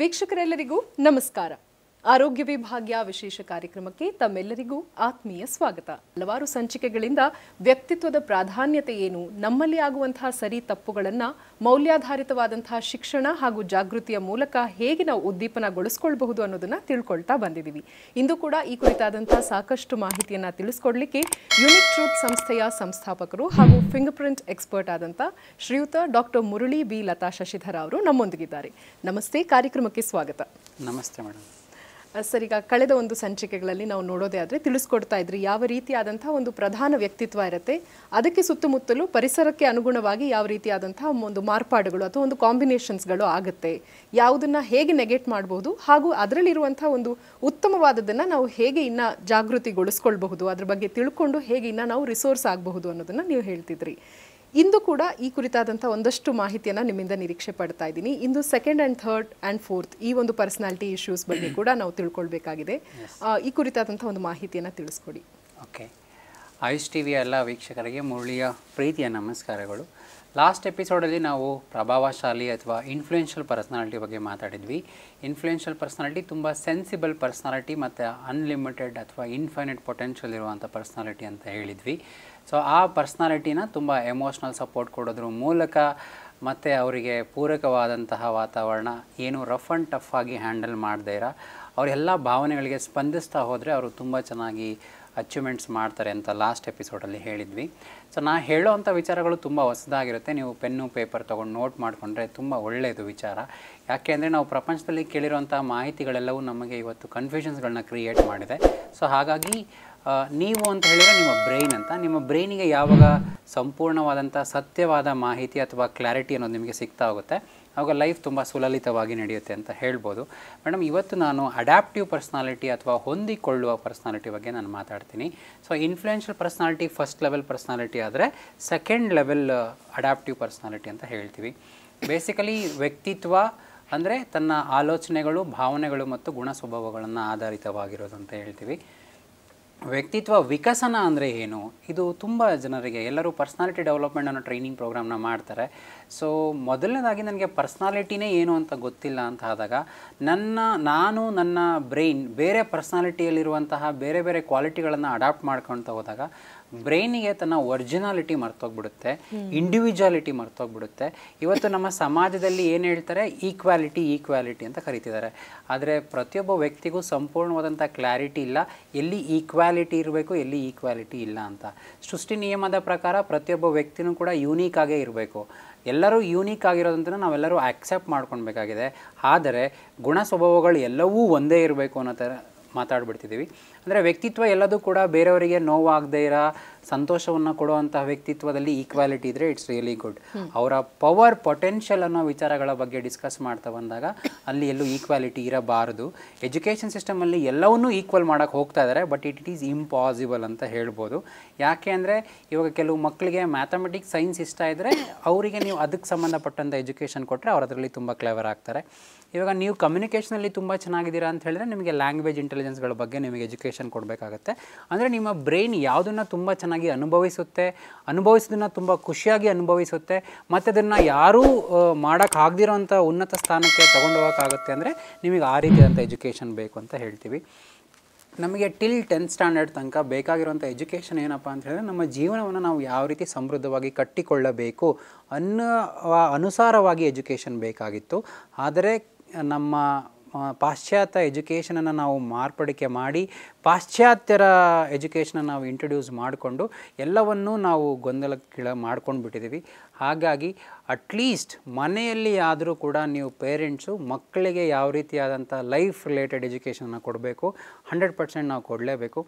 ವೀಕ್ಷಕರೆಲ್ಲರಿಗೂ ನಮಸ್ಕಾರ ಆರೋಗ್ಯ ವಿಭಾಗ್ಯ ವಿಶೇಷ ಕಾರ್ಯಕ್ರಮಕ್ಕೆ ತಮ್ಮೆಲ್ಲರಿಗೂ ಆತ್ಮೀಯ ಸ್ವಾಗತ ಹಲವಾರು ಸಂಚಿಕೆಗಳಿಂದ ವ್ಯಕ್ತಿತ್ವದ ಪ್ರಾಧಾನ್ಯತೆ ಏನು ನಮ್ಮಲ್ಲಿ ಆಗುವಂತಹ ಸರಿ ತಪ್ಪುಗಳನ್ನು ಮೌಲ್ಯಾಧಾರಿತವಾದಂತಹ ಶಿಕ್ಷಣ ಹಾಗೂ ಜಾಗೃತಿಯ ಮೂಲಕ ಹೇಗೆ ನಾವು ಉದ್ದೀಪನಗೊಳಿಸ್ಕೊಳ್ಬಹುದು ಅನ್ನೋದನ್ನ ತಿಳ್ಕೊಳ್ತಾ ಬಂದಿದ್ದೀವಿ ಇಂದು ಕೂಡ ಈ ಕುರಿತಾದಂತಹ ಸಾಕಷ್ಟು ಮಾಹಿತಿಯನ್ನು ತಿಳಿಸ್ಕೊಡ್ಲಿಕ್ಕೆ ಯುನಿಕ್ ಟ್ರೂತ್ ಸಂಸ್ಥೆಯ ಸಂಸ್ಥಾಪಕರು ಹಾಗೂ ಫಿಂಗರ್ ಪ್ರಿಂಟ್ ಎಕ್ಸ್ಪರ್ಟ್ ಆದಂಥ ಶ್ರೀಯುತ ಡಾಕ್ಟರ್ ಮುರಳಿ ಬಿ ಲತಾ ಶಶಿಧರ ಅವರು ನಮ್ಮೊಂದಿಗಿದ್ದಾರೆ ನಮಸ್ತೆ ಕಾರ್ಯಕ್ರಮಕ್ಕೆ ಸ್ವಾಗತ ನಮಸ್ತೆ ಮೇಡಮ್ ಸರ್ ಈಗ ಕಳೆದ ಒಂದು ಸಂಚಿಕೆಗಳಲ್ಲಿ ನಾವು ನೋಡೋದೇ ಆದರೆ ತಿಳಿಸ್ಕೊಡ್ತಾ ಇದ್ರಿ ಯಾವ ರೀತಿಯಾದಂಥ ಒಂದು ಪ್ರಧಾನ ವ್ಯಕ್ತಿತ್ವ ಇರುತ್ತೆ ಅದಕ್ಕೆ ಸುತ್ತಮುತ್ತಲು ಪರಿಸರಕ್ಕೆ ಅನುಗುಣವಾಗಿ ಯಾವ ರೀತಿಯಾದಂತಹ ಒಂದು ಮಾರ್ಪಾಡುಗಳು ಅಥವಾ ಒಂದು ಕಾಂಬಿನೇಷನ್ಸ್ಗಳು ಆಗುತ್ತೆ ಯಾವುದನ್ನ ಹೇಗೆ ನೆಗೆಟ್ ಮಾಡಬಹುದು ಹಾಗೂ ಅದರಲ್ಲಿರುವಂತಹ ಒಂದು ಉತ್ತಮವಾದದನ್ನ ನಾವು ಹೇಗೆ ಇನ್ನ ಜಾಗೃತಿಗೊಳಿಸ್ಕೊಳ್ಬಹುದು ಅದ್ರ ಬಗ್ಗೆ ತಿಳ್ಕೊಂಡು ಹೇಗೆ ಇನ್ನ ನಾವು ರಿಸೋರ್ಸ್ ಆಗಬಹುದು ಅನ್ನೋದನ್ನ ನೀವು ಹೇಳ್ತಿದ್ರಿ ಇಂದು ಕೂಡ ಈ ಕುರಿತಾದಂಥ ಒಂದಷ್ಟು ಮಾಹಿತಿಯನ್ನು ನಿಮ್ಮಿಂದ ನಿರೀಕ್ಷೆ ಪಡ್ತಾ ಇದ್ದೀನಿ ಇಂದು second and third and fourth ಈ ಒಂದು ಪರ್ಸನಾಲಿಟಿ ಇಶ್ಯೂಸ್ ಬಗ್ಗೆ ಕೂಡ ನಾವು ತಿಳ್ಕೊಳ್ಬೇಕಾಗಿದೆ ಈ ಕುರಿತಾದಂಥ ಒಂದು ಮಾಹಿತಿಯನ್ನು ತಿಳಿಸ್ಕೊಡಿ ಓಕೆ ಆಯುಷ್ ಟಿ ವಿಯ ಎಲ್ಲ ವೀಕ್ಷಕರಿಗೆ ಮುರುಳಿಯ ಪ್ರೀತಿಯ ನಮಸ್ಕಾರಗಳು ಲಾಸ್ಟ್ ಎಪಿಸೋಡಲ್ಲಿ ನಾವು ಪ್ರಭಾವಶಾಲಿ ಅಥವಾ ಇನ್ಫ್ಲೂಯೆನ್ಷಿಯಲ್ ಪರ್ಸನಾಲಿಟಿ ಬಗ್ಗೆ ಮಾತಾಡಿದ್ವಿ ಇನ್ಫ್ಲೂಯೆನ್ಷಿಯಲ್ ಪರ್ಸ್ನಾಲಿಟಿ ತುಂಬ ಸೆನ್ಸಿಬಲ್ ಪರ್ಸ್ನಾಲಿಟಿ ಮತ್ತು ಅನ್ಲಿಮಿಟೆಡ್ ಅಥವಾ ಇನ್ಫೈನೈಟ್ ಪೊಟೆನ್ಷಿಯಲ್ ಇರುವಂಥ ಪರ್ಸ್ನಾಲಿಟಿ ಅಂತ ಹೇಳಿದ್ವಿ ಸೊ ಆ ಪರ್ಸ್ನಾಲಿಟಿನ ತುಂಬ ಎಮೋಷ್ನಲ್ ಸಪೋರ್ಟ್ ಕೊಡೋದ್ರ ಮೂಲಕ ಮತ್ತು ಅವರಿಗೆ ಪೂರಕವಾದಂತಹ ವಾತಾವರಣ ಏನು ರಫ್ ಆ್ಯಂಡ್ ಟಫ್ ಆಗಿ ಹ್ಯಾಂಡಲ್ ಮಾಡದೇ ಇರೋ ಅವರೆಲ್ಲ ಭಾವನೆಗಳಿಗೆ ಸ್ಪಂದಿಸ್ತಾ ಹೋದರೆ ಅವರು ತುಂಬ ಚೆನ್ನಾಗಿ ಅಚೀವ್ಮೆಂಟ್ಸ್ ಮಾಡ್ತಾರೆ ಅಂತ ಲಾಸ್ಟ್ ಎಪಿಸೋಡಲ್ಲಿ ಹೇಳಿದ್ವಿ ಸೊ ನಾ ಹೇಳೋ ಅಂಥ ವಿಚಾರಗಳು ತುಂಬ ಹೊಸದಾಗಿರುತ್ತೆ ನೀವು ಪೆನ್ನು ಪೇಪರ್ ತೊಗೊಂಡು ನೋಟ್ ಮಾಡಿಕೊಂಡ್ರೆ ತುಂಬ ಒಳ್ಳೆಯದು ವಿಚಾರ ಯಾಕೆ ಅಂದರೆ ನಾವು ಪ್ರಪಂಚದಲ್ಲಿ ಕೇಳಿರುವಂಥ ಮಾಹಿತಿಗಳೆಲ್ಲವೂ ನಮಗೆ ಇವತ್ತು ಕನ್ಫ್ಯೂಷನ್ಸ್ಗಳನ್ನ ಕ್ರಿಯೇಟ್ ಮಾಡಿದೆ ಸೊ ಹಾಗಾಗಿ ನೀವು ಅಂತ ಹೇಳಿದರೆ ನಿಮ್ಮ ಬ್ರೈನ್ ಅಂತ ನಿಮ್ಮ ಬ್ರೈನಿಗೆ ಯಾವಾಗ ಸಂಪೂರ್ಣವಾದಂಥ ಸತ್ಯವಾದ ಮಾಹಿತಿ ಅಥವಾ ಕ್ಲಾರಿಟಿ ಅನ್ನೋದು ನಿಮಗೆ ಸಿಗ್ತಾ ಹೋಗುತ್ತೆ ಆವಾಗ ಲೈಫ್ ತುಂಬ ಸುಲಲಿತವಾಗಿ ನಡೆಯುತ್ತೆ ಅಂತ ಹೇಳ್ಬೋದು ಮೇಡಮ್ ಇವತ್ತು ನಾನು ಅಡ್ಯಾಪ್ಟಿವ್ ಪರ್ಸ್ನಾಲಿಟಿ ಅಥವಾ ಹೊಂದಿಕೊಳ್ಳುವ ಪರ್ಸ್ನಾಲಿಟಿ ಬಗ್ಗೆ ನಾನು ಮಾತಾಡ್ತೀನಿ so influential personality first level personality ಆದರೆ ಸೆಕೆಂಡ್ ಲೆವೆಲ್ ಅಡ್ಯಾಪ್ಟಿವ್ ಪರ್ಸ್ನಾಲಿಟಿ ಅಂತ ಹೇಳ್ತೀವಿ ಬೇಸಿಕಲಿ ವ್ಯಕ್ತಿತ್ವ ಅಂದರೆ ತನ್ನ ಆಲೋಚನೆಗಳು ಭಾವನೆಗಳು ಮತ್ತು ಗುಣ ಸ್ವಭಾವಗಳನ್ನು ಆಧಾರಿತವಾಗಿರೋದು ಅಂತ ಹೇಳ್ತೀವಿ ವ್ಯಕ್ತಿತ್ವ ವಿಕಸನ ಅಂದರೆ ಏನು ಇದು ತುಂಬ ಜನರಿಗೆ ಎಲ್ಲರೂ ಪರ್ಸ್ನಾಲಿಟಿ ಡೆವಲಪ್ಮೆಂಟ್ ಅನ್ನೋ ಟ್ರೈನಿಂಗ್ ಪ್ರೋಗ್ರಾಮ್ನ ಮಾಡ್ತಾರೆ ಸೊ ಮೊದಲನೇದಾಗಿ ನನಗೆ ಪರ್ಸ್ನಾಲಿಟಿನೇ ಏನು ಅಂತ ಗೊತ್ತಿಲ್ಲ ಅಂತ ಆದಾಗ ನನ್ನ ನಾನು ನನ್ನ ಬ್ರೈನ್ ಬೇರೆ ಪರ್ಸ್ನಾಲಿಟಿಯಲ್ಲಿರುವಂತಹ ಬೇರೆ ಬೇರೆ ಕ್ವಾಲಿಟಿಗಳನ್ನು ಅಡಾಪ್ಟ್ ಮಾಡ್ಕೊತ ಹೋದಾಗ ಬ್ರೈನಿಗೆ ತನ್ನ ಒರಿಜಿನಾಲಿಟಿ ಮರ್ತೋಗ್ಬಿಡುತ್ತೆ ಇಂಡಿವಿಜುವಾಲಿಟಿ ಮರ್ತೋಗ್ಬಿಡುತ್ತೆ ಇವತ್ತು ನಮ್ಮ ಸಮಾಜದಲ್ಲಿ ಏನು ಹೇಳ್ತಾರೆ ಈಕ್ವಾಲಿಟಿ ಈಕ್ವಾಲಿಟಿ ಅಂತ ಕರಿತಿದ್ದಾರೆ ಆದರೆ ಪ್ರತಿಯೊಬ್ಬ ವ್ಯಕ್ತಿಗೂ ಸಂಪೂರ್ಣವಾದಂಥ ಕ್ಲಾರಿಟಿ ಇಲ್ಲ ಎಲ್ಲಿ ಈಕ್ವಾಲಿಟಿ ಇರಬೇಕು ಎಲ್ಲಿ ಈಕ್ವಾಲಿಟಿ ಇಲ್ಲ ಅಂತ ಸೃಷ್ಟಿ ನಿಯಮದ ಪ್ರಕಾರ ಪ್ರತಿಯೊಬ್ಬ ವ್ಯಕ್ತಿನೂ ಕೂಡ ಯೂನೀಕ್ ಆಗೇ ಇರಬೇಕು ಎಲ್ಲರೂ ಯೂನೀಕ್ ಆಗಿರೋದಂತ ನಾವೆಲ್ಲರೂ ಆಕ್ಸೆಪ್ಟ್ ಮಾಡ್ಕೊಳ್ಬೇಕಾಗಿದೆ ಆದರೆ ಗುಣ ಸ್ವಭಾವಗಳು ಎಲ್ಲವೂ ಒಂದೇ ಇರಬೇಕು ಅನ್ನೋ ಥರ ಮಾತಾಡ್ಬಿಡ್ತಿದ್ದೀವಿ ಅಂದರೆ ವ್ಯಕ್ತಿತ್ವ ಎಲ್ಲದೂ ಕೂಡ ಬೇರೆಯವರಿಗೆ ನೋವಾಗದೇ ಇರೋ ಸಂತೋಷವನ್ನು ಕೊಡುವಂತಹ ವ್ಯಕ್ತಿತ್ವದಲ್ಲಿ ಈಕ್ವಾಲಿಟಿ ಇದ್ದರೆ ಇಟ್ಸ್ ರಿಯಲಿ ಗುಡ್ ಅವರ ಪವರ್ ಪೊಟೆನ್ಷಿಯಲ್ ಅನ್ನೋ ವಿಚಾರಗಳ ಬಗ್ಗೆ ಡಿಸ್ಕಸ್ ಮಾಡ್ತಾ ಬಂದಾಗ ಅಲ್ಲಿ ಎಲ್ಲೂ ಈಕ್ವಾಲಿಟಿ ಇರಬಾರದು ಎಜುಕೇಷನ್ ಸಿಸ್ಟಮಲ್ಲಿ ಎಲ್ಲವನ್ನೂ ಈಕ್ವಲ್ ಮಾಡೋಕ್ಕೆ ಹೋಗ್ತಾ ಇದ್ದಾರೆ but it it is impossible ಅಂತ ಹೇಳ್ಬೋದು ಯಾಕೆ ಅಂದರೆ ಇವಾಗ ಕೆಲವು ಮಕ್ಕಳಿಗೆ ಮ್ಯಾಥಮೆಟಿಕ್ಸ್ ಸೈನ್ಸ್ ಇಷ್ಟ ಇದ್ದರೆ ಅವರಿಗೆ ನೀವು ಅದಕ್ಕೆ ಸಂಬಂಧಪಟ್ಟಂಥ ಎಜುಕೇಷನ್ ಕೊಟ್ಟರೆ ಅವ್ರು ಅದರಲ್ಲಿ ತುಂಬ ಕ್ಲೇವರ್ ಆಗ್ತಾರೆ ಇವಾಗ ನೀವು ಕಮ್ಯುನಿಕೇಷನಲ್ಲಿ ತುಂಬ ಚೆನ್ನಾಗಿದ್ದೀರಾ ಅಂತ ಹೇಳಿದ್ರೆ ನಿಮಗೆ ಲ್ಯಾಂಗ್ವೇಜ್ ಇಂಟೆಲಿಜೆನ್ಸ್ಗಳ ಬಗ್ಗೆ ನಿಮಗೆ ಎಜುಕೇಷನ್ ಕೊಡಬೇಕಾಗತ್ತೆ ಅಂದರೆ ನಿಮ್ಮ ಬ್ರೈನ್ ಯಾವುದನ್ನು ತುಂಬ ಚೆನ್ನಾಗಿ ಅನುಭವಿಸುತ್ತೆ ಅನುಭವಿಸೋದನ್ನು ತುಂಬ ಖುಷಿಯಾಗಿ ಅನುಭವಿಸುತ್ತೆ ಮತ್ತು ಅದನ್ನು ಯಾರೂ ಅಂಥ ಉನ್ನತ ಸ್ಥಾನಕ್ಕೆ ತೊಗೊಂಡು ಹೋಗೋಕ್ಕಾಗುತ್ತೆ ಅಂದರೆ ನಿಮಗೆ ಆ ರೀತಿಯಾದಂಥ ಎಜುಕೇಷನ್ ಬೇಕು ಅಂತ ಹೇಳ್ತೀವಿ ನಮಗೆ ಟಿಲ್ ಟೆಂತ್ ಸ್ಟ್ಯಾಂಡರ್ಡ್ ತನಕ ಬೇಕಾಗಿರುವಂಥ ಎಜುಕೇಷನ್ ಏನಪ್ಪ ಅಂತ ಹೇಳಿದ್ರೆ ನಮ್ಮ ಜೀವನವನ್ನು ನಾವು ಯಾವ ರೀತಿ ಸಮೃದ್ಧವಾಗಿ ಕಟ್ಟಿಕೊಳ್ಳಬೇಕು ಅನ್ನೋ ಅನುಸಾರವಾಗಿ ಎಜುಕೇಷನ್ ಬೇಕಾಗಿತ್ತು ಆದರೆ ನಮ್ಮ ಪಾಶ್ಚಾತ್ಯ ಎಜುಕೇಷನನ್ನು ನಾವು ಮಾರ್ಪಡಿಕೆ ಮಾಡಿ ಪಾಶ್ಚಾತ್ಯರ ಎಜುಕೇಷನನ್ನು ನಾವು ಇಂಟ್ರೊಡ್ಯೂಸ್ ಮಾಡಿಕೊಂಡು ಎಲ್ಲವನ್ನೂ ನಾವು ಗೊಂದಲಕ್ಕಿಳ ಮಾಡ್ಕೊಂಡು ಬಿಟ್ಟಿದ್ದೀವಿ ಹಾಗಾಗಿ ಅಟ್ಲೀಸ್ಟ್ ಮನೆಯಲ್ಲಿ ಆದರೂ ಕೂಡ ನೀವು ಪೇರೆಂಟ್ಸು ಮಕ್ಕಳಿಗೆ ಯಾವ ರೀತಿಯಾದಂಥ ಲೈಫ್ ರಿಲೇಟೆಡ್ ಎಜುಕೇಷನನ್ನು ಕೊಡಬೇಕು ಹಂಡ್ರೆಡ್ ಪರ್ಸೆಂಟ್ ನಾವು ಕೊಡಲೇಬೇಕು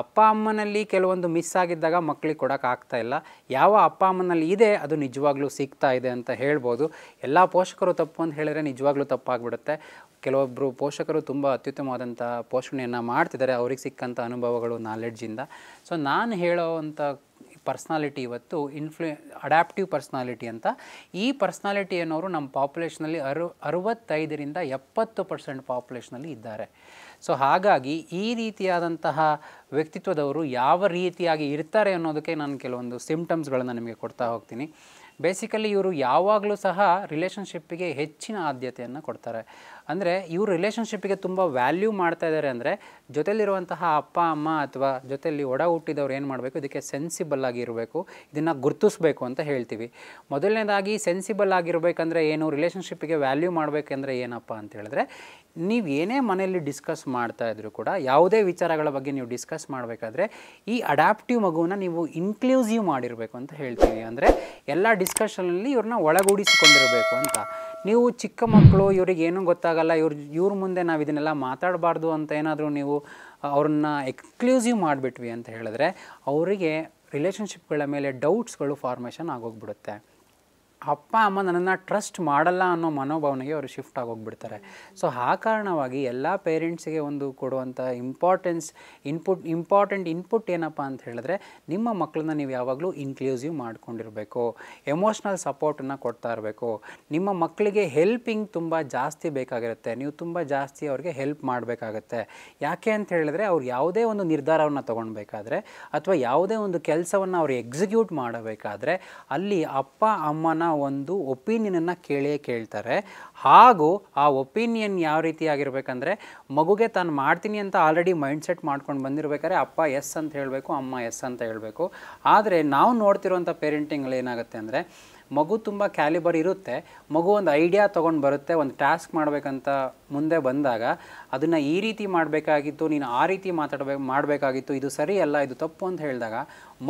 ಅಪ್ಪ ಅಮ್ಮನಲ್ಲಿ ಕೆಲವೊಂದು ಮಿಸ್ ಆಗಿದ್ದಾಗ ಮಕ್ಕಳಿಗೆ ಕೊಡೋಕ್ಕಾಗ್ತಾ ಇಲ್ಲ ಯಾವ ಅಪ್ಪ ಅಮ್ಮನಲ್ಲಿ ಇದೆ ಅದು ನಿಜವಾಗ್ಲೂ ಸಿಗ್ತಾ ಇದೆ ಅಂತ ಹೇಳ್ಬೋದು ಎಲ್ಲ ಪೋಷಕರು ತಪ್ಪು ಅಂತ ಹೇಳಿದರೆ ನಿಜವಾಗ್ಲೂ ತಪ್ಪಾಗ್ಬಿಡುತ್ತೆ ಕೆಲವೊಬ್ಬರು ಪೋಷಕರು ತುಂಬ ಅತ್ಯುತ್ತಮವಾದಂಥ ಪೋಷಣೆಯನ್ನು ಮಾಡ್ತಿದ್ದಾರೆ ಅವ್ರಿಗೆ ಸಿಕ್ಕಂಥ ಅನುಭವಗಳು ನಾಲೆಡ್ಜಿಂದ ಸೊ ನಾನು ಹೇಳೋ ಅಂಥ ಪರ್ಸ್ನಾಲಿಟಿ ಇವತ್ತು ಇನ್ಫ್ಲು ಅಡ್ಯಾಪ್ಟಿವ್ ಪರ್ಸ್ನಾಲಿಟಿ ಅಂತ ಈ ಪರ್ಸ್ನಾಲಿಟಿ ಅನ್ನೋರು ನಮ್ಮ ಪಾಪ್ಯುಲೇಷನಲ್ಲಿ ಅರು ಅರುವತ್ತೈದರಿಂದ ಎಪ್ಪತ್ತು ಪರ್ಸೆಂಟ್ ಪಾಪ್ಯುಲೇಷನಲ್ಲಿ ಇದ್ದಾರೆ ಸೊ ಹಾಗಾಗಿ ಈ ರೀತಿಯಾದಂತಹ ವ್ಯಕ್ತಿತ್ವದವರು ಯಾವ ರೀತಿಯಾಗಿ ಇರ್ತಾರೆ ಅನ್ನೋದಕ್ಕೆ ನಾನು ಕೆಲವೊಂದು ಸಿಂಪ್ಟಮ್ಸ್ಗಳನ್ನು ನಿಮಗೆ ಕೊಡ್ತಾ ಹೋಗ್ತೀನಿ ಬೇಸಿಕಲಿ ಇವರು ಯಾವಾಗಲೂ ಸಹ ರಿಲೇಷನ್ಶಿಪ್ಪಿಗೆ ಹೆಚ್ಚಿನ ಆದ್ಯತೆಯನ್ನು ಕೊಡ್ತಾರೆ ಅಂದರೆ ಇವ್ರ ರಿಲೇಷನ್ಶಿಪ್ಪಿಗೆ ತುಂಬ ವ್ಯಾಲ್ಯೂ ಮಾಡ್ತಾ ಇದ್ದಾರೆ ಅಂದರೆ ಜೊತೆಲಿರುವಂತಹ ಅಪ್ಪ ಅಮ್ಮ ಅಥವಾ ಜೊತೆಲಿ ಒಡ ಹುಟ್ಟಿದವ್ರು ಏನು ಮಾಡಬೇಕು ಇದಕ್ಕೆ ಸೆನ್ಸಿಬಲ್ ಆಗಿರಬೇಕು ಇದನ್ನು ಗುರುತಿಸ್ಬೇಕು ಅಂತ ಹೇಳ್ತೀವಿ ಮೊದಲನೇದಾಗಿ ಸೆನ್ಸಿಬಲ್ ಆಗಿರಬೇಕಂದ್ರೆ ಏನು ರಿಲೇಷನ್ಶಿಪ್ಪಿಗೆ ವ್ಯಾಲ್ಯೂ ಮಾಡಬೇಕೆಂದ್ರೆ ಏನಪ್ಪ ಅಂತ ಹೇಳಿದ್ರೆ ನೀವು ಏನೇ ಮನೆಯಲ್ಲಿ ಡಿಸ್ಕಸ್ ಮಾಡ್ತಾ ಇದ್ರು ಕೂಡ ಯಾವುದೇ ವಿಚಾರಗಳ ಬಗ್ಗೆ ನೀವು ಡಿಸ್ಕಸ್ ಮಾಡಬೇಕಾದ್ರೆ ಈ ಅಡಾಪ್ಟಿವ್ ಮಗುವನ್ನ ನೀವು ಇನ್ಕ್ಲೂಸಿವ್ ಮಾಡಿರಬೇಕು ಅಂತ ಹೇಳ್ತೀವಿ ಅಂದರೆ ಎಲ್ಲ ಡಿಸ್ಕಷನಲ್ಲಿ ಇವ್ರನ್ನ ಒಳಗೂಡಿಸಿಕೊಂಡಿರಬೇಕು ಅಂತ ನೀವು ಚಿಕ್ಕ ಮಕ್ಕಳು ಇವರಿಗೆ ಏನೂ ಗೊತ್ತಾಗ ಗೊತ್ತಾಗಲ್ಲ ಇವ್ರ ಇವ್ರ ಮುಂದೆ ನಾವು ಇದನ್ನೆಲ್ಲ ಮಾತಾಡಬಾರ್ದು ಅಂತ ಏನಾದರೂ ನೀವು ಅವ್ರನ್ನ ಎಕ್ಸ್ಕ್ಲೂಸಿವ್ ಮಾಡಿಬಿಟ್ವಿ ಅಂತ ಹೇಳಿದ್ರೆ ಅವರಿಗೆ ರಿಲೇಷನ್ಶಿಪ್ಗಳ ಮೇಲೆ ಡೌಟ್ಸ್ಗಳು ಫಾರ್ಮೇಷನ್ ಆಗೋಗ್ಬಿಡುತ್ತೆ ಅಪ್ಪ ಅಮ್ಮ ನನ್ನನ್ನು ಟ್ರಸ್ಟ್ ಮಾಡಲ್ಲ ಅನ್ನೋ ಮನೋಭಾವನೆಗೆ ಅವರು ಶಿಫ್ಟ್ ಆಗೋಗ್ಬಿಡ್ತಾರೆ ಸೊ ಆ ಕಾರಣವಾಗಿ ಎಲ್ಲ ಪೇರೆಂಟ್ಸಿಗೆ ಒಂದು ಕೊಡುವಂಥ ಇಂಪಾರ್ಟೆನ್ಸ್ ಇನ್ಪುಟ್ ಇಂಪಾರ್ಟೆಂಟ್ ಇನ್ಪುಟ್ ಏನಪ್ಪ ಅಂತ ಹೇಳಿದ್ರೆ ನಿಮ್ಮ ಮಕ್ಕಳನ್ನ ನೀವು ಯಾವಾಗಲೂ ಇನ್ಕ್ಲೂಸಿವ್ ಮಾಡ್ಕೊಂಡಿರಬೇಕು ಎಮೋಷ್ನಲ್ ಸಪೋರ್ಟನ್ನು ಕೊಡ್ತಾ ಇರಬೇಕು ನಿಮ್ಮ ಮಕ್ಕಳಿಗೆ ಹೆಲ್ಪಿಂಗ್ ತುಂಬ ಜಾಸ್ತಿ ಬೇಕಾಗಿರುತ್ತೆ ನೀವು ತುಂಬ ಜಾಸ್ತಿ ಅವ್ರಿಗೆ ಹೆಲ್ಪ್ ಮಾಡಬೇಕಾಗತ್ತೆ ಯಾಕೆ ಅಂತ ಹೇಳಿದ್ರೆ ಅವ್ರು ಯಾವುದೇ ಒಂದು ನಿರ್ಧಾರವನ್ನು ತೊಗೊಳ್ಬೇಕಾದ್ರೆ ಅಥವಾ ಯಾವುದೇ ಒಂದು ಕೆಲಸವನ್ನು ಅವ್ರು ಎಕ್ಸಿಕ್ಯೂಟ್ ಮಾಡಬೇಕಾದ್ರೆ ಅಲ್ಲಿ ಅಪ್ಪ ಅಮ್ಮನ ಒಂದು ಒಪಿನಿಯನನ್ನು ಕೇಳೇ ಕೇಳ್ತಾರೆ ಹಾಗೂ ಆ ಒಪಿನಿಯನ್ ಯಾವ ರೀತಿ ರೀತಿಯಾಗಿರ್ಬೇಕಂದ್ರೆ ಮಗುಗೆ ತಾನು ಮಾಡ್ತೀನಿ ಅಂತ ಆಲ್ರೆಡಿ ಮೈಂಡ್ಸೆಟ್ ಮಾಡ್ಕೊಂಡು ಬಂದಿರಬೇಕಾದ್ರೆ ಅಪ್ಪ ಎಸ್ ಅಂತ ಹೇಳಬೇಕು ಅಮ್ಮ ಎಸ್ ಅಂತ ಹೇಳಬೇಕು ಆದರೆ ನಾವು ನೋಡ್ತಿರುವಂಥ ಪೇರೆಂಟಿಂಗ್ಗಳು ಏನಾಗುತ್ತೆ ಅಂದರೆ ಮಗು ತುಂಬ ಕ್ಯಾಲಿಬರ್ ಇರುತ್ತೆ ಮಗು ಒಂದು ಐಡಿಯಾ ತೊಗೊಂಡು ಬರುತ್ತೆ ಒಂದು ಟಾಸ್ಕ್ ಮಾಡಬೇಕಂತ ಮುಂದೆ ಬಂದಾಗ ಅದನ್ನು ಈ ರೀತಿ ಮಾಡಬೇಕಾಗಿತ್ತು ನೀನು ಆ ರೀತಿ ಮಾತಾಡಬೇಕು ಮಾಡಬೇಕಾಗಿತ್ತು ಇದು ಸರಿ ಅಲ್ಲ ಇದು ತಪ್ಪು ಅಂತ ಹೇಳಿದಾಗ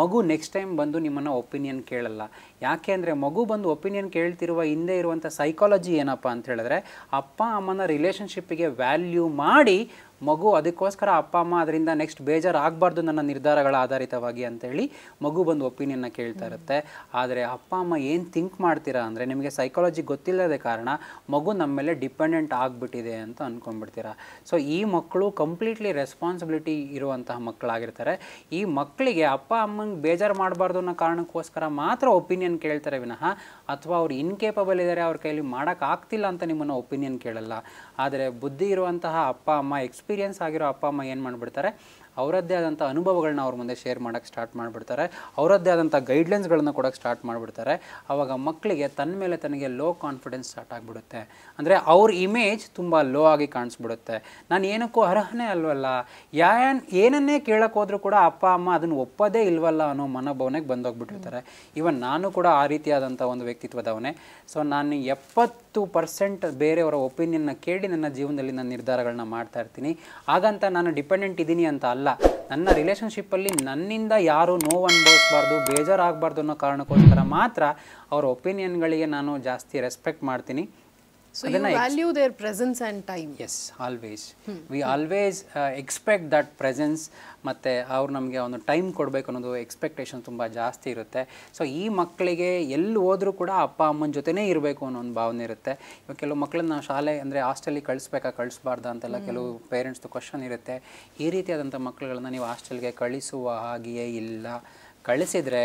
ಮಗು ನೆಕ್ಸ್ಟ್ ಟೈಮ್ ಬಂದು ನಿಮ್ಮನ್ನು ಒಪಿನಿಯನ್ ಕೇಳಲ್ಲ ಯಾಕೆ ಅಂದರೆ ಮಗು ಬಂದು ಒಪಿನಿಯನ್ ಕೇಳ್ತಿರುವ ಹಿಂದೆ ಇರುವಂಥ ಸೈಕಾಲಜಿ ಏನಪ್ಪ ಅಂತ ಹೇಳಿದ್ರೆ ಅಪ್ಪ ಅಮ್ಮನ ರಿಲೇಷನ್ಶಿಪ್ಪಿಗೆ ವ್ಯಾಲ್ಯೂ ಮಾಡಿ ಮಗು ಅದಕ್ಕೋಸ್ಕರ ಅಪ್ಪ ಅಮ್ಮ ಅದರಿಂದ ನೆಕ್ಸ್ಟ್ ಬೇಜಾರು ಆಗಬಾರ್ದು ನನ್ನ ನಿರ್ಧಾರಗಳ ಆಧಾರಿತವಾಗಿ ಅಂತೇಳಿ ಮಗು ಬಂದು ಒಪಿನಿಯನ್ನ ಕೇಳ್ತಾ ಇರುತ್ತೆ ಆದರೆ ಅಪ್ಪ ಅಮ್ಮ ಏನು ಥಿಂಕ್ ಮಾಡ್ತೀರಾ ಅಂದರೆ ನಿಮಗೆ ಸೈಕಾಲಜಿ ಗೊತ್ತಿಲ್ಲದ ಕಾರಣ ಮಗು ನಮ್ಮ ಮೇಲೆ ಡಿಪೆಂಡೆಂಟ್ ಆಗಿಬಿಟ್ಟಿದೆ ಅಂತ ಅಂದ್ಕೊಂಡ್ಬಿಡ್ತೀರಾ ಸೊ ಈ ಮಕ್ಕಳು ಕಂಪ್ಲೀಟ್ಲಿ ರೆಸ್ಪಾನ್ಸಿಬಿಲಿಟಿ ಇರುವಂತಹ ಮಕ್ಕಳಾಗಿರ್ತಾರೆ ಈ ಮಕ್ಕಳಿಗೆ ಅಪ್ಪ ಅಮ್ಮಂಗೆ ಬೇಜಾರು ಮಾಡಬಾರ್ದು ಅನ್ನೋ ಕಾರಣಕ್ಕೋಸ್ಕರ ಮಾತ್ರ ಒಪಿನಿಯನ್ ಕೇಳ್ತಾರೆ ವಿನಃ ಅಥವಾ ಅವ್ರು ಇನ್ಕೇಪಬಲ್ ಇದ್ದಾರೆ ಅವ್ರ ಕೈಯಲ್ಲಿ ಮಾಡೋಕ್ಕಾಗ್ತಿಲ್ಲ ಅಂತ ನಿಮ್ಮನ್ನು ಒಪಿನಿಯನ್ ಕೇಳಲ್ಲ ಆದರೆ ಬುದ್ಧಿ ಇರುವಂತಹ ಅಪ್ಪ ಅಮ್ಮ ಎಕ್ಸ್ಪೀರಿಯನ್ಸ್ ಆಗಿರೋ ಅಪ್ಪ ಅಮ್ಮ ಏನು ಮಾಡಿಬಿಡ್ತಾರೆ ಅವರದ್ದೇ ಆದಂಥ ಅನುಭವಗಳನ್ನ ಅವ್ರ ಮುಂದೆ ಶೇರ್ ಮಾಡೋಕ್ಕೆ ಸ್ಟಾರ್ಟ್ ಮಾಡಿಬಿಡ್ತಾರೆ ಅವರದ್ದೇ ಆದಂಥ ಗೈಡ್ಲೈನ್ಸ್ಗಳನ್ನ ಕೊಡೋಕ್ಕೆ ಸ್ಟಾರ್ಟ್ ಮಾಡಿಬಿಡ್ತಾರೆ ಆವಾಗ ಮಕ್ಕಳಿಗೆ ತನ್ನ ಮೇಲೆ ತನಗೆ ಲೋ ಕಾನ್ಫಿಡೆನ್ಸ್ ಸ್ಟಾರ್ಟ್ ಆಗಿಬಿಡುತ್ತೆ ಅಂದರೆ ಅವ್ರ ಇಮೇಜ್ ತುಂಬ ಲೋ ಆಗಿ ಕಾಣಿಸ್ಬಿಡುತ್ತೆ ನಾನು ಏನಕ್ಕೂ ಅರ್ಹನೇ ಅಲ್ವಲ್ಲ ಯಾನ್ ಏನನ್ನೇ ಕೇಳಕ್ಕೆ ಹೋದರೂ ಕೂಡ ಅಪ್ಪ ಅಮ್ಮ ಅದನ್ನು ಒಪ್ಪದೇ ಇಲ್ವಲ್ಲ ಅನ್ನೋ ಮನೋಭಾವನೆಗೆ ಬಂದೋಗ್ಬಿಟ್ಟಿರ್ತಾರೆ ಇವನ್ ನಾನು ಕೂಡ ಆ ರೀತಿಯಾದಂಥ ಒಂದು ವ್ಯಕ್ತಿತ್ವದವನೇ ಸೊ ನಾನು ಎಪ್ಪತ್ತು ಪರ್ಸೆಂಟ್ ಬೇರೆಯವರ ಒಪಿನಿಯನ್ನ ಕೇಳಿ ನನ್ನ ಜೀವನದಲ್ಲಿ ನಾನು ನಿರ್ಧಾರಗಳನ್ನ ಮಾಡ್ತಾ ಇರ್ತೀನಿ ಹಾಗಂತ ನಾನು ಡಿಪೆಂಡೆಂಟ್ ಇದ್ದೀನಿ ಅಂತ ಅಲ್ಲ ನನ್ನ ರಿಲೇಷನ್ಶಿಪ್ಪಲ್ಲಿ ನನ್ನಿಂದ ಯಾರು ನೋವು ಅನುಭವಿಸ್ಬಾರ್ದು ಬೇಜಾರಾಗಬಾರ್ದು ಅನ್ನೋ ಕಾರಣಕ್ಕೋಸ್ಕರ ಮಾತ್ರ ಅವ್ರ ಒಪಿನಿಯನ್ಗಳಿಗೆ ನಾನು ಜಾಸ್ತಿ ರೆಸ್ಪೆಕ್ಟ್ ಮಾಡ್ತೀನಿ So you value their presence and time. Yes, always. Hmm. We hmm. always uh, expect that presence ಮತ್ತು ಅವ್ರು ನಮಗೆ ಒಂದು ಟೈಮ್ ಕೊಡಬೇಕು ಅನ್ನೋದು ಎಕ್ಸ್ಪೆಕ್ಟೇಷನ್ ತುಂಬ ಜಾಸ್ತಿ ಇರುತ್ತೆ ಸೊ ಈ ಮಕ್ಕಳಿಗೆ ಎಲ್ಲಿ ಹೋದರೂ ಕೂಡ ಅಪ್ಪ ಅಮ್ಮನ ಜೊತೆನೇ ಇರಬೇಕು ಅನ್ನೋ ಒಂದು ಭಾವನೆ ಇರುತ್ತೆ ಇವಾಗ ಕೆಲವು ಮಕ್ಕಳನ್ನ ನಾವು ಶಾಲೆ ಅಂದರೆ ಹಾಸ್ಟೆಲಿಗೆ ಕಳಿಸ್ಬೇಕಾ ಕಳಿಸ್ಬಾರ್ದ ಅಂತೆಲ್ಲ ಕೆಲವು ಪೇರೆಂಟ್ಸ್ದು ಕ್ವಶನ್ ಇರುತ್ತೆ ಈ ರೀತಿಯಾದಂಥ ಮಕ್ಕಳುಗಳನ್ನ ನೀವು ಹಾಸ್ಟೆಲ್ಗೆ ಕಳಿಸುವ ಹಾಗೆಯೇ ಇಲ್ಲ ಕಳಿಸಿದರೆ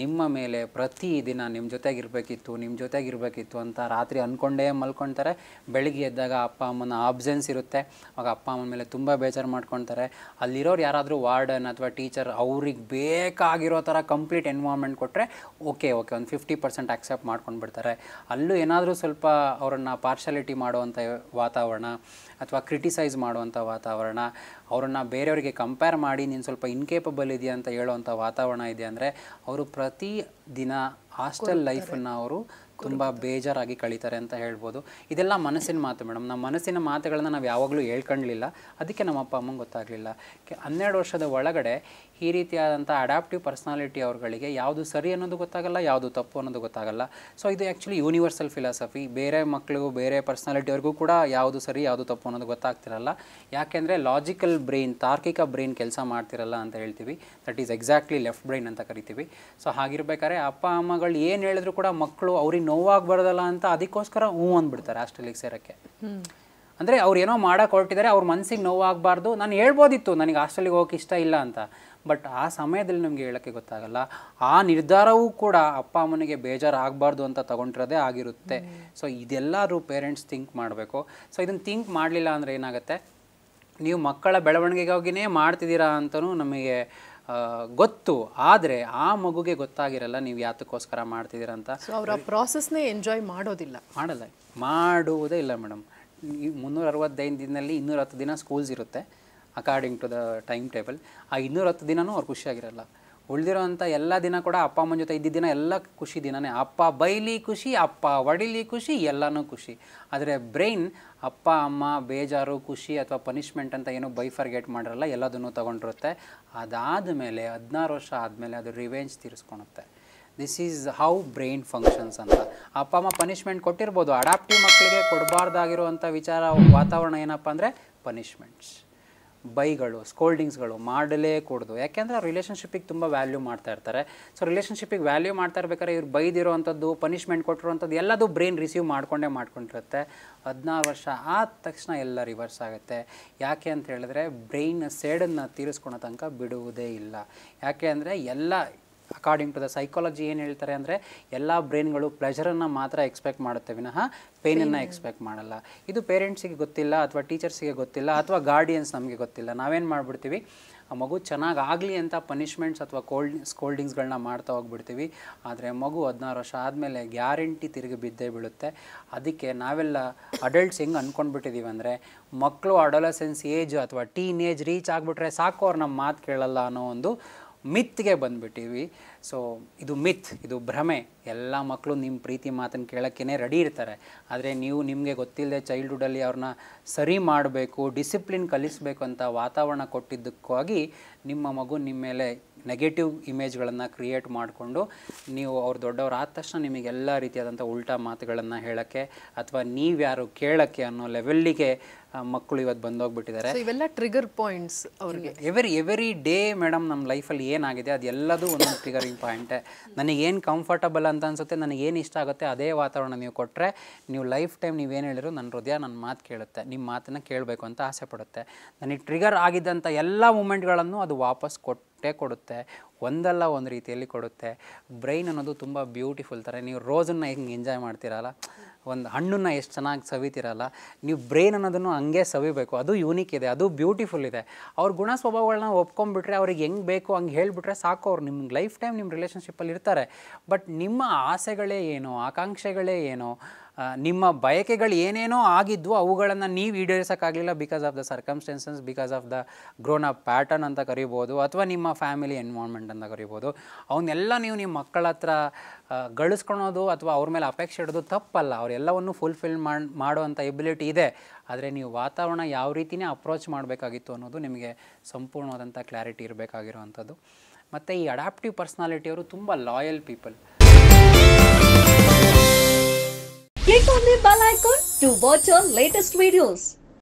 ನಿಮ್ಮ ಮೇಲೆ ಪ್ರತಿದಿನ ನಿಮ್ಮ ಜೊತೆಗಿರಬೇಕಿತ್ತು ನಿಮ್ಮ ಜೊತೆಗಿರಬೇಕಿತ್ತು ಅಂತ ರಾತ್ರಿ ಅಂದ್ಕೊಂಡೇ ಮಲ್ಕೊಳ್ತಾರೆ ಬೆಳಿಗ್ಗೆ ಎದ್ದಾಗ ಅಪ್ಪ ಅಮ್ಮನ ಆಬ್ಸೆನ್ಸ್ ಇರುತ್ತೆ ಆಗ ಅಪ್ಪ ಅಮ್ಮನ ಮೇಲೆ ತುಂಬ ಬೇಜಾರು ಮಾಡ್ಕೊತಾರೆ ಅಲ್ಲಿರೋರು ಯಾರಾದರೂ ವಾರ್ಡನ್ ಅಥವಾ ಟೀಚರ್ ಅವ್ರಿಗೆ ಬೇಕಾಗಿರೋ ಥರ ಕಂಪ್ಲೀಟ್ ಎನ್ವಾರ್ಮೆಂಟ್ ಕೊಟ್ಟರೆ ಓಕೆ ಓಕೆ ಒಂದು ಫಿಫ್ಟಿ ಪರ್ಸೆಂಟ್ ಆಕ್ಸೆಪ್ಟ್ ಮಾಡ್ಕೊಂಡು ಬಿಡ್ತಾರೆ ಅಲ್ಲೂ ಏನಾದರೂ ಸ್ವಲ್ಪ ಅವರನ್ನು ಪಾರ್ಶಾಲಿಟಿ ಮಾಡುವಂಥ ವಾತಾವರಣ ಅಥವಾ ಕ್ರಿಟಿಸೈಸ್ ಮಾಡುವಂಥ ವಾತಾವರಣ ಅವರನ್ನು ಬೇರೆಯವರಿಗೆ ಕಂಪೇರ್ ಮಾಡಿ ನೀನು ಸ್ವಲ್ಪ ಇನ್ಕೇಪಬಲ್ ಇದೆಯಾ ಅಂತ ಹೇಳೋವಂಥ ವಾತಾವರಣ ಇದೆ ಅಂದರೆ ಅವರು ಪ್ರತಿ ದಿನ ಹಾಸ್ಟೆಲ್ ಲೈಫನ್ನು ಅವರು ತುಂಬ ಬೇಜಾರಾಗಿ ಕಳೀತಾರೆ ಅಂತ ಹೇಳ್ಬೋದು ಇದೆಲ್ಲ ಮನಸ್ಸಿನ ಮಾತು ಮೇಡಮ್ ನಮ್ಮ ಮನಸ್ಸಿನ ಮಾತುಗಳನ್ನ ನಾವು ಯಾವಾಗಲೂ ಹೇಳ್ಕೊಂಡ್ಲಿಲ್ಲ ಅದಕ್ಕೆ ನಮ್ಮ ಅಪ್ಪ ಅಮ್ಮಂಗೆ ಗೊತ್ತಾಗಲಿಲ್ಲ ಹನ್ನೆರಡು ವರ್ಷದ ಒಳಗಡೆ ಈ ರೀತಿಯಾದಂಥ ಅಡಾಪ್ಟಿವ್ ಪರ್ಸ್ನಾಲಿಟಿ ಅವ್ರಗಳಿಗೆ ಯಾವುದು ಸರಿ ಅನ್ನೋದು ಗೊತ್ತಾಗಲ್ಲ ಯಾವುದು ತಪ್ಪು ಅನ್ನೋದು ಗೊತ್ತಾಗಲ್ಲ ಸೊ ಇದು ಆ್ಯಕ್ಚುಲಿ ಯೂನಿವರ್ಸಲ್ ಫಿಲಾಸಫಿ ಬೇರೆ ಮಕ್ಕಳಿಗೂ ಬೇರೆ ಅವ್ರಿಗೂ ಕೂಡ ಯಾವುದು ಸರಿ ಯಾವುದು ತಪ್ಪು ಅನ್ನೋದು ಗೊತ್ತಾಗ್ತಿರಲ್ಲ ಯಾಕೆಂದರೆ ಲಾಜಿಕಲ್ ಬ್ರೈನ್ ತಾರ್ಕಿಕ ಬ್ರೈನ್ ಕೆಲಸ ಮಾಡ್ತಿರಲ್ಲ ಅಂತ ಹೇಳ್ತೀವಿ that is exactly left brain ಅಂತ ಕರಿತೀವಿ ಸೊ ಹಾಗಿರ್ಬೇಕಾದ್ರೆ ಅಪ್ಪ ಅಮ್ಮಗಳು ಏನು ಹೇಳಿದ್ರು ಕೂಡ ಮಕ್ಕಳು ಅವ್ರಿಗೆ ನೋವಾಗಬಾರ್ದಲ್ಲ ಅಂತ ಅದಕ್ಕೋಸ್ಕರ ಹ್ಞೂ ಅಂದ್ಬಿಡ್ತಾರೆ ಹಾಸ್ಟೆಲಿಗೆ ಸೇರೋಕ್ಕೆ ಅಂದರೆ ಅವ್ರು ಏನೋ ಮಾಡೋಕೆ ಹೊರಟಿದ್ದಾರೆ ಅವ್ರ ಮನಸ್ಸಿಗೆ ನೋವಾಗಬಾರ್ದು ನಾನು ಹೇಳ್ಬೋದಿತ್ತು ನನಗೆ ಹಾಸ್ಟೆಲಿಗೆ ಹೋಗೋಕೆ ಇಷ್ಟ ಇಲ್ಲ ಅಂತ ಬಟ್ ಆ ಸಮಯದಲ್ಲಿ ನಮಗೆ ಹೇಳೋಕ್ಕೆ ಗೊತ್ತಾಗಲ್ಲ ಆ ನಿರ್ಧಾರವೂ ಕೂಡ ಅಪ್ಪ ಅಮ್ಮನಿಗೆ ಬೇಜಾರು ಆಗಬಾರ್ದು ಅಂತ ತಗೊಂಡಿರೋದೇ ಆಗಿರುತ್ತೆ ಸೊ ಇದೆಲ್ಲರೂ ಪೇರೆಂಟ್ಸ್ ಥಿಂಕ್ ಮಾಡಬೇಕು ಸೊ ಇದನ್ನು ಥಿಂಕ್ ಮಾಡಲಿಲ್ಲ ಅಂದರೆ ಏನಾಗುತ್ತೆ ನೀವು ಮಕ್ಕಳ ಬೆಳವಣಿಗೆಗಾಗಿನೇ ಮಾಡ್ತಿದ್ದೀರಾ ಅಂತಲೂ ನಮಗೆ ಗೊತ್ತು ಆದರೆ ಆ ಮಗುಗೆ ಗೊತ್ತಾಗಿರಲ್ಲ ನೀವು ಯಾತಕ್ಕೋಸ್ಕರ ಮಾಡ್ತಿದ್ದೀರ ಅಂತ ಅವರ ಪ್ರಾಸೆಸ್ನೇ ಎಂಜಾಯ್ ಮಾಡೋದಿಲ್ಲ ಮಾಡಲ್ಲ ಮಾಡುವುದೇ ಇಲ್ಲ ಮೇಡಮ್ ಮುನ್ನೂರ ಅರವತ್ತೈದು ದಿನದಲ್ಲಿ ಇನ್ನೂರ ಹತ್ತು ದಿನ ಸ್ಕೂಲ್ಸ್ ಇರುತ್ತೆ according to the time table ಆ ಇನ್ನೂರ ಹತ್ತು ದಿನವೂ ಅವ್ರು ಖುಷಿಯಾಗಿರಲ್ಲ ಉಳಿದಿರೋಂಥ ಎಲ್ಲ ದಿನ ಕೂಡ ಅಪ್ಪ ಅಮ್ಮನ ಜೊತೆ ಇದ್ದಿದ್ದ ದಿನ ಎಲ್ಲ ಖುಷಿ ದಿನನೇ ಅಪ್ಪ ಬೈಲಿ ಖುಷಿ ಅಪ್ಪ ಒಡಿಲಿ ಖುಷಿ ಎಲ್ಲನೂ ಖುಷಿ ಆದರೆ ಬ್ರೈನ್ ಅಪ್ಪ ಅಮ್ಮ ಬೇಜಾರು ಖುಷಿ ಅಥವಾ ಪನಿಷ್ಮೆಂಟ್ ಅಂತ ಏನೂ ಬೈಫರ್ಗೆಟ್ ಮಾಡಿರಲ್ಲ ಎಲ್ಲದನ್ನೂ ತೊಗೊಂಡಿರುತ್ತೆ ಅದಾದ ಮೇಲೆ ಹದಿನಾರು ವರ್ಷ ಆದಮೇಲೆ ಅದು ರಿವೆಂಜ್ ತೀರಿಸ್ಕೊಳುತ್ತೆ this is how brain functions ಅಂತ ಅಪ್ಪ ಅಮ್ಮ ಪನಿಷ್ಮೆಂಟ್ ಕೊಟ್ಟಿರ್ಬೋದು ಅಡಾಪ್ಟಿವ್ ಮಕ್ಕಳಿಗೆ ಕೊಡಬಾರ್ದಾಗಿರುವಂಥ ವಿಚಾರ ವಾತಾವರಣ ಏನಪ್ಪ ಅಂದರೆ ಪನಿಷ್ಮೆಂಟ್ಸ್ ಬೈಗಳು ಸ್ಕೋಲ್ಡಿಂಗ್ಸ್ಗಳು ಮಾಡಲೇ ಯಾಕೆಂದ್ರೆ ಯಾಕೆಂದರೆ ರಿಲೇಷನ್ಶಿಪ್ಪಿಗೆ ತುಂಬ ವ್ಯಾಲ್ಯೂ ಮಾಡ್ತಾ ಇರ್ತಾರೆ ಸೊ ರಿಲೇಷನ್ಶಿಪ್ಪಿಗೆ ವ್ಯಾಲ್ಯೂ ಮಾಡ್ತಾ ಇರ್ಬೇಕಾದ್ರೆ ಇವ್ರು ಬೈದಿರೋ ಪನಿಷ್ಮೆಂಟ್ ಕೊಟ್ಟಿರುವಂಥದ್ದು ಎಲ್ಲದೂ ಬ್ರೈನ್ ರಿಸೀವ್ ಮಾಡ್ಕೊಂಡೇ ಮಾಡ್ಕೊಂಡಿರುತ್ತೆ ಹದಿನಾರು ವರ್ಷ ಆದ ತಕ್ಷಣ ಎಲ್ಲ ರಿವರ್ಸ್ ಆಗುತ್ತೆ ಯಾಕೆ ಅಂತ ಹೇಳಿದ್ರೆ ಬ್ರೈನ್ ಸೇಡನ್ನು ತೀರಿಸ್ಕೊಳೋ ತನಕ ಬಿಡುವುದೇ ಇಲ್ಲ ಯಾಕೆ ಅಂದರೆ ಎಲ್ಲ ಅಕಾರ್ಡಿಂಗ್ ಟು ದ ಸೈಕಾಲಜಿ ಏನು ಹೇಳ್ತಾರೆ ಅಂದರೆ ಎಲ್ಲ ಬ್ರೈನ್ಗಳು ಪ್ಲೆಜರನ್ನು ಮಾತ್ರ ಎಕ್ಸ್ಪೆಕ್ಟ್ ಮಾಡುತ್ತೆ ವಿನಃ ಪೇನನ್ನು ಎಕ್ಸ್ಪೆಕ್ಟ್ ಮಾಡಲ್ಲ ಇದು ಪೇರೆಂಟ್ಸಿಗೆ ಗೊತ್ತಿಲ್ಲ ಅಥವಾ ಟೀಚರ್ಸಿಗೆ ಗೊತ್ತಿಲ್ಲ ಅಥವಾ ಗಾರ್ಡಿಯನ್ಸ್ ನಮಗೆ ಗೊತ್ತಿಲ್ಲ ನಾವೇನು ಮಾಡಿಬಿಡ್ತೀವಿ ಆ ಮಗು ಚೆನ್ನಾಗಿ ಆಗಲಿ ಅಂತ ಪನಿಷ್ಮೆಂಟ್ಸ್ ಅಥವಾ ಕೋಲ್ಡ್ ಸ್ಕೋಲ್ಡಿಂಗ್ಸ್ಗಳನ್ನ ಮಾಡ್ತಾ ಹೋಗ್ಬಿಡ್ತೀವಿ ಆದರೆ ಮಗು ಹದಿನಾರು ವರ್ಷ ಆದಮೇಲೆ ಗ್ಯಾರಂಟಿ ತಿರುಗಿ ಬಿದ್ದೇ ಬೀಳುತ್ತೆ ಅದಕ್ಕೆ ನಾವೆಲ್ಲ ಅಡಲ್ಟ್ಸ್ ಹೆಂಗೆ ಅಂದ್ಕೊಂಡ್ಬಿಟ್ಟಿದ್ದೀವಿ ಅಂದರೆ ಮಕ್ಕಳು ಅಡೊಲಸೆನ್ಸ್ ಏಜ್ ಅಥವಾ ಟೀನ್ ಏಜ್ ರೀಚ್ ಆಗಿಬಿಟ್ರೆ ಸಾಕು ಅವ್ರು ನಮ್ಮ ಮಾತು ಕೇಳಲ್ಲ ಅನ್ನೋ ಒಂದು ಮಿತ್ಗೆ ಬಂದ್ಬಿಟ್ಟಿವಿ ಸೊ ಇದು ಮಿತ್ ಇದು ಭ್ರಮೆ ಎಲ್ಲ ಮಕ್ಕಳು ನಿಮ್ಮ ಪ್ರೀತಿ ಮಾತನ್ನು ಕೇಳೋಕ್ಕೇ ರೆಡಿ ಇರ್ತಾರೆ ಆದರೆ ನೀವು ನಿಮಗೆ ಗೊತ್ತಿಲ್ಲದೆ ಚೈಲ್ಡ್ಹುಡಲ್ಲಿ ಅವ್ರನ್ನ ಸರಿ ಮಾಡಬೇಕು ಡಿಸಿಪ್ಲಿನ್ ಕಲಿಸಬೇಕು ಅಂತ ವಾತಾವರಣ ಕೊಟ್ಟಿದ್ದಕ್ಕಾಗಿ ನಿಮ್ಮ ಮಗು ನಿಮ್ಮ ಮೇಲೆ ನೆಗೆಟಿವ್ ಇಮೇಜ್ಗಳನ್ನು ಕ್ರಿಯೇಟ್ ಮಾಡಿಕೊಂಡು ನೀವು ಅವ್ರು ದೊಡ್ಡವ್ರು ಆದ ತಕ್ಷಣ ನಿಮಗೆಲ್ಲ ರೀತಿಯಾದಂಥ ಉಲ್ಟಾ ಮಾತುಗಳನ್ನು ಹೇಳೋಕ್ಕೆ ಅಥವಾ ನೀವ್ಯಾರು ಕೇಳೋಕ್ಕೆ ಅನ್ನೋ ಲೆವೆಲ್ಲಿಗೆ ಮಕ್ಕಳು ಇವತ್ತು ಬಂದೋಗ್ಬಿಟ್ಟಿದ್ದಾರೆ ಇವೆಲ್ಲ ಟ್ರಿಗರ್ ಪಾಯಿಂಟ್ಸ್ ಅವ್ರಿಗೆ ಎವ್ರಿ ಎವ್ರಿ ಡೇ ಮೇಡಮ್ ನಮ್ಮ ಲೈಫಲ್ಲಿ ಏನಾಗಿದೆ ಅದೆಲ್ಲದೂ ಒಂದು ಟ್ರಿಗರಿಂಗ್ ಪಾಯಿಂಟೆ ನನಗೇನು ಕಂಫರ್ಟಬಲ್ ಅಂತ ಅನಿಸುತ್ತೆ ನನಗೇನು ಇಷ್ಟ ಆಗುತ್ತೆ ಅದೇ ವಾತಾವರಣ ನೀವು ಕೊಟ್ಟರೆ ನೀವು ಲೈಫ್ ಟೈಮ್ ನೀವೇನು ಹೇಳಿದ್ರು ನನ್ನ ಹೃದಯ ನನ್ನ ಮಾತು ಕೇಳುತ್ತೆ ನಿಮ್ಮ ಮಾತನ್ನು ಕೇಳಬೇಕು ಅಂತ ಆಸೆ ಪಡುತ್ತೆ ನನಗೆ ಟ್ರಿಗರ್ ಆಗಿದ್ದಂಥ ಎಲ್ಲ ಮೂಮೆಂಟ್ಗಳನ್ನು ಅದು ವಾಪಸ್ ಕೊಟ್ಟೇ ಕೊಡುತ್ತೆ ಒಂದಲ್ಲ ಒಂದು ರೀತಿಯಲ್ಲಿ ಕೊಡುತ್ತೆ ಬ್ರೈನ್ ಅನ್ನೋದು ತುಂಬ ಬ್ಯೂಟಿಫುಲ್ ಥರ ನೀವು ರೋಸನ್ನು ಹೆಂಗೆ ಎಂಜಾಯ್ ಮಾಡ್ತೀರಲ್ಲ ಒಂದು ಹಣ್ಣನ್ನು ಎಷ್ಟು ಚೆನ್ನಾಗಿ ಸವಿತಿರಲ್ಲ ನೀವು ಬ್ರೈನ್ ಅನ್ನೋದನ್ನು ಹಂಗೆ ಸವಿಬೇಕು ಅದು ಯೂನಿಕ್ ಇದೆ ಅದು ಬ್ಯೂಟಿಫುಲ್ ಇದೆ ಅವ್ರ ಗುಣ ಸ್ವಭಾವಗಳನ್ನ ಒಪ್ಕೊಂಡ್ಬಿಟ್ರೆ ಅವ್ರಿಗೆ ಹೆಂಗೆ ಬೇಕು ಹಂಗೆ ಹೇಳಿಬಿಟ್ರೆ ಸಾಕು ಅವ್ರು ನಿಮ್ಗೆ ಲೈಫ್ ಟೈಮ್ ನಿಮ್ಮ ರಿಲೇಷನ್ಶಿಪ್ಪಲ್ಲಿ ಇರ್ತಾರೆ ಬಟ್ ನಿಮ್ಮ ಆಸೆಗಳೇ ಏನು ಆಕಾಂಕ್ಷೆಗಳೇ ಏನು ನಿಮ್ಮ ಬಯಕೆಗಳು ಏನೇನೋ ಆಗಿದ್ವು ಅವುಗಳನ್ನು ನೀವು ಈಡೇರಿಸೋಕ್ಕಾಗಲಿಲ್ಲ because of the circumstances because of the grown up pattern ಅಂತ ಕರಿಬೋದು ಅಥವಾ ನಿಮ್ಮ ಫ್ಯಾಮಿಲಿ ಎನ್ವಾರ್ಮೆಂಟ್ ಅಂತ ಕರಿಬೋದು ಅವನ್ನೆಲ್ಲ ನೀವು ನಿಮ್ಮ ಮಕ್ಕಳ ಹತ್ರ ಗಳಿಸ್ಕೊಳೋದು ಅಥವಾ ಅವ್ರ ಮೇಲೆ ಅಪೇಕ್ಷೆ ಇಡೋದು ತಪ್ಪಲ್ಲ ಅವರೆಲ್ಲವನ್ನು ಫುಲ್ಫಿಲ್ ಮಾಡಿ ಮಾಡುವಂಥ ಎಬಿಲಿಟಿ ಇದೆ ಆದರೆ ನೀವು ವಾತಾವರಣ ಯಾವ ರೀತಿಯೇ ಅಪ್ರೋಚ್ ಮಾಡಬೇಕಾಗಿತ್ತು ಅನ್ನೋದು ನಿಮಗೆ ಸಂಪೂರ್ಣವಾದಂಥ ಕ್ಲಾರಿಟಿ ಇರಬೇಕಾಗಿರುವಂಥದ್ದು ಮತ್ತು ಈ ಅಡಾಪ್ಟಿವ್ ಪರ್ಸ್ನಾಲಿಟಿಯವರು ತುಂಬ loyal people Click on the bell icon to watch our latest videos.